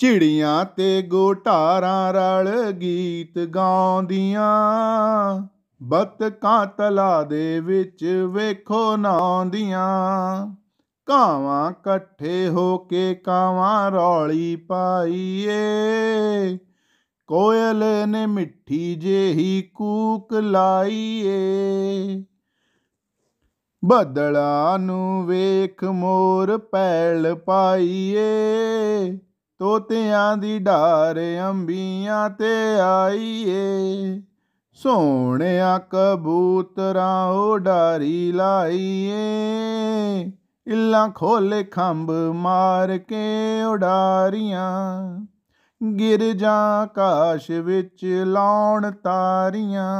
ਚਿੜੀਆਂ ਤੇ ਗੋਟਾਰਾਂ ਰਲ ਗੀਤ ਗਾਉਂਦੀਆਂ ਬਤਕਾਂ ਤਲਾ ਦੇ ਵਿੱਚ ਵੇਖੋ ਨਾਉਂਦੀਆਂ ਕਾਵਾਂ ਇਕੱਠੇ ਹੋ ਕੇ ਕਾਵਾਂ ਰੌਲੀ ਪਾਈਏ ਕੋਇਲ ਨੇ ਮਿੱਠੀ ਜਿਹੀ ਕੂਕ ਲਾਈਏ ਬਦਲਾਂ ਨੂੰ ਵੇਖ ਮੋਰ ਪੈਲ ਪਾਈਏ ਤੋਤਿਆਂ ਦੀ ਢਾਰ ਅੰਬੀਆਂ ਤੇ ਆਈਏ ਸੋਹਣਿਆ ਕਬੂਤਰਾਂ ਢਾਰੀ ਲਾਈਏ ਇਲਾ ਖੋਲੇ ਖੰਭ ਮਾਰ ਕੇ ਉਡਾਰੀਆਂ ਗਿਰ ਜਾ ਆਕਾਸ਼ ਵਿੱਚ ਲਾਉਣ ਤਾਰੀਆਂ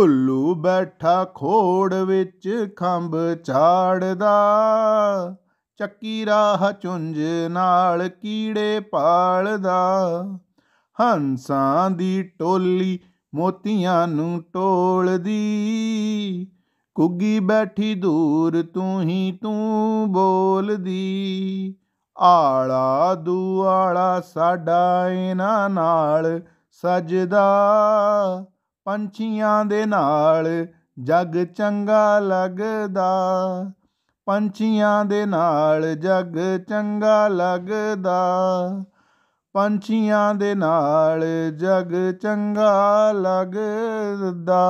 ਉੱਲੂ ਬੈਠਾ ਖੋੜ ਵਿੱਚ ਖੰਭ ਝਾੜਦਾ ਚੱਕੀ ਰਾਹ ਚੁੰਝ ਨਾਲ ਕੀੜੇ ਪਾਲਦਾ ਹੰਸਾਂ ਦੀ ਟੋਲੀ ਮੋਤੀਆਂ ਨੂੰ ਟੋਲਦੀ ਕੁੱਗੀ ਬੈਠੀ ਦੂਰ ਤੂੰ ਹੀ ਤੂੰ ਬੋਲਦੀ ਆਲਾ ਦੁਆਲਾ ਸਾਡਾ ਇਹਨਾਂ ਨਾਲ ਸਜਦਾ ਪੰਛੀਆਂ ਦੇ ਨਾਲ ਜਗ ਚੰਗਾ ਲੱਗਦਾ ਪੰਛੀਆਂ ਦੇ ਨਾਲ ਜੱਗ ਚੰਗਾ ਲੱਗਦਾ ਪੰਛੀਆਂ ਦੇ ਨਾਲ ਜੱਗ ਚੰਗਾ ਲੱਗਦਾ